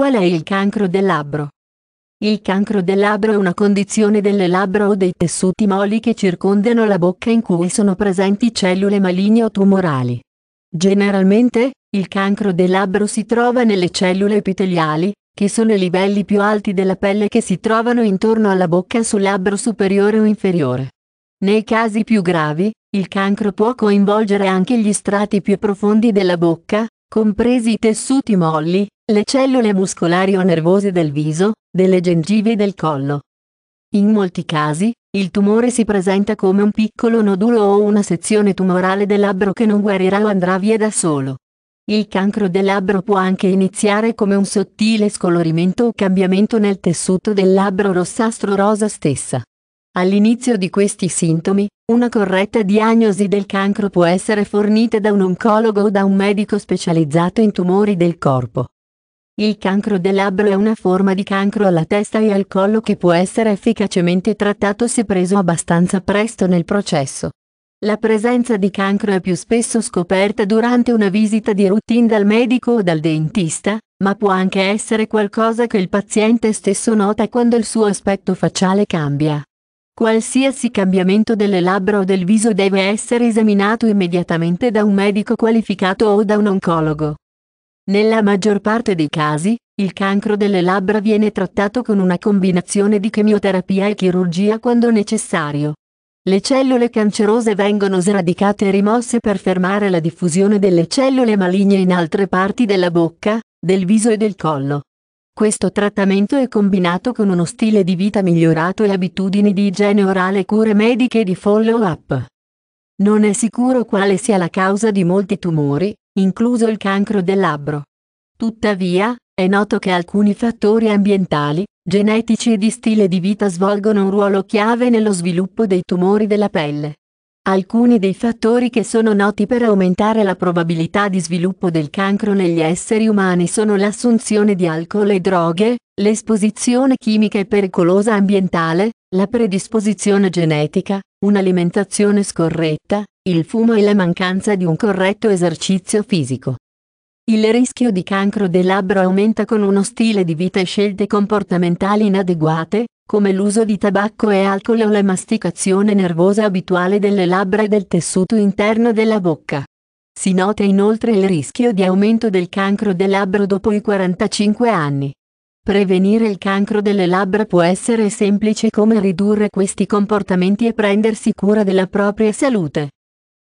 Qual è il cancro del labbro? Il cancro del labbro è una condizione delle labbra o dei tessuti moli che circondano la bocca in cui sono presenti cellule maligne o tumorali. Generalmente, il cancro del labbro si trova nelle cellule epiteliali, che sono i livelli più alti della pelle che si trovano intorno alla bocca sul labbro superiore o inferiore. Nei casi più gravi, il cancro può coinvolgere anche gli strati più profondi della bocca, compresi i tessuti molli, le cellule muscolari o nervose del viso, delle gengive e del collo. In molti casi, il tumore si presenta come un piccolo nodulo o una sezione tumorale del labbro che non guarirà o andrà via da solo. Il cancro del labbro può anche iniziare come un sottile scolorimento o cambiamento nel tessuto del labbro rossastro-rosa stessa. All'inizio di questi sintomi, una corretta diagnosi del cancro può essere fornita da un oncologo o da un medico specializzato in tumori del corpo. Il cancro del labbro è una forma di cancro alla testa e al collo che può essere efficacemente trattato se preso abbastanza presto nel processo. La presenza di cancro è più spesso scoperta durante una visita di routine dal medico o dal dentista, ma può anche essere qualcosa che il paziente stesso nota quando il suo aspetto facciale cambia. Qualsiasi cambiamento delle labbra o del viso deve essere esaminato immediatamente da un medico qualificato o da un oncologo. Nella maggior parte dei casi, il cancro delle labbra viene trattato con una combinazione di chemioterapia e chirurgia quando necessario. Le cellule cancerose vengono sradicate e rimosse per fermare la diffusione delle cellule maligne in altre parti della bocca, del viso e del collo. Questo trattamento è combinato con uno stile di vita migliorato e abitudini di igiene orale e cure mediche di follow-up. Non è sicuro quale sia la causa di molti tumori, incluso il cancro del labbro. Tuttavia, è noto che alcuni fattori ambientali, genetici e di stile di vita svolgono un ruolo chiave nello sviluppo dei tumori della pelle. Alcuni dei fattori che sono noti per aumentare la probabilità di sviluppo del cancro negli esseri umani sono l'assunzione di alcol e droghe, l'esposizione chimica e pericolosa ambientale, la predisposizione genetica, un'alimentazione scorretta, il fumo e la mancanza di un corretto esercizio fisico. Il rischio di cancro del labbro aumenta con uno stile di vita e scelte comportamentali inadeguate, come l'uso di tabacco e alcol o la masticazione nervosa abituale delle labbra e del tessuto interno della bocca. Si nota inoltre il rischio di aumento del cancro del labbro dopo i 45 anni. Prevenire il cancro delle labbra può essere semplice come ridurre questi comportamenti e prendersi cura della propria salute.